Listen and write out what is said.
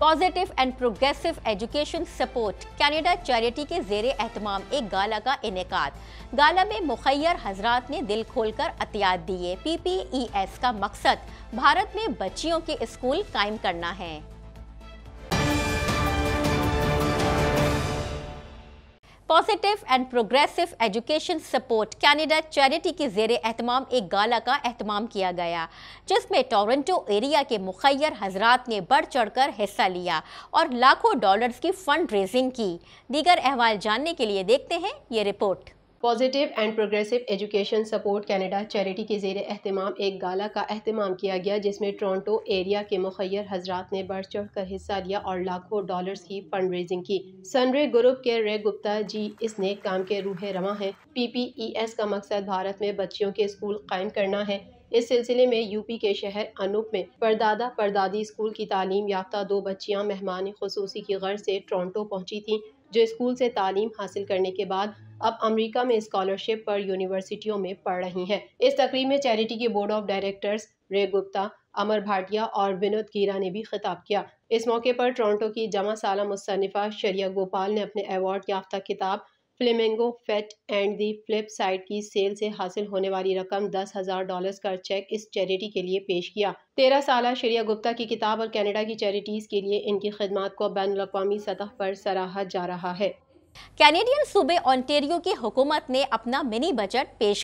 positive and progressive education support Canada charity के जेर एहतमाम एक गाला का इनका गाला में मुखैर हजरात ने दिल खोलकर अतियात दिए पी पी ई एस का मकसद भारत में बच्चियों के स्कूल कायम करना है positive and progressive education support Canada charity के जेर अहतमाम एक गाला का अहतमाम किया गया जिसमें टोरंटो एरिया के मुखैर हजरात ने बढ़ चढ़कर हिस्सा लिया और लाखों डॉलर्स की फंड रेजिंग की दीगर अहवाल जानने के लिए देखते हैं ये report positive and progressive education support Canada charity के जेर अहतमाम एक गाला का अहतमाम किया गया जिसमें टोरंटो एरिया के मुखैर हजरात ने बढ़ चढ़ कर हिस्सा लिया और लाखों डॉलर्स की फंड रेजिंग की सनरे ग्रुप के रे गुप्ता जी इसने काम के रूह रवा ई एस का मकसद भारत में बच्चियों के स्कूल कायम करना है इस सिलसिले में यूपी के शहर अनूप में परदादा परदादी स्कूल की तालीम याफ्ता दो बच्चियां मेहमान खसूसी की गर्ज से टोरंटो पहुंची थीं जो स्कूल से तालीम हासिल करने के बाद अब अमेरिका में स्कॉलरशिप पर यूनिवर्सिटियों में पढ़ रही हैं इस तकरीब में चैरिटी के बोर्ड ऑफ डायरेक्टर्स रे गुप्ता अमर भाटिया और विनोद कीरा ने भी खिताब किया इस मौके पर टोरंटो की जमा साला मुसनफ़ा शरिया गोपाल ने अपने अवार्ड याफ्ता किताब flamingo fate and the flip side की सेल से हासिल होने वाली रकम दस हजार डॉलर का चेक इस चैरिटी के लिए पेश किया तेरह साल श्रेया गुप्ता की किताब और कनाडा की चैरिटीज के लिए इनकी खिदमत को बैन अवी सतह पर सराहा जा रहा है कैनेडियन सूबे ऑन्टेरियो की हुकूमत ने अपना मिनी बजट पेश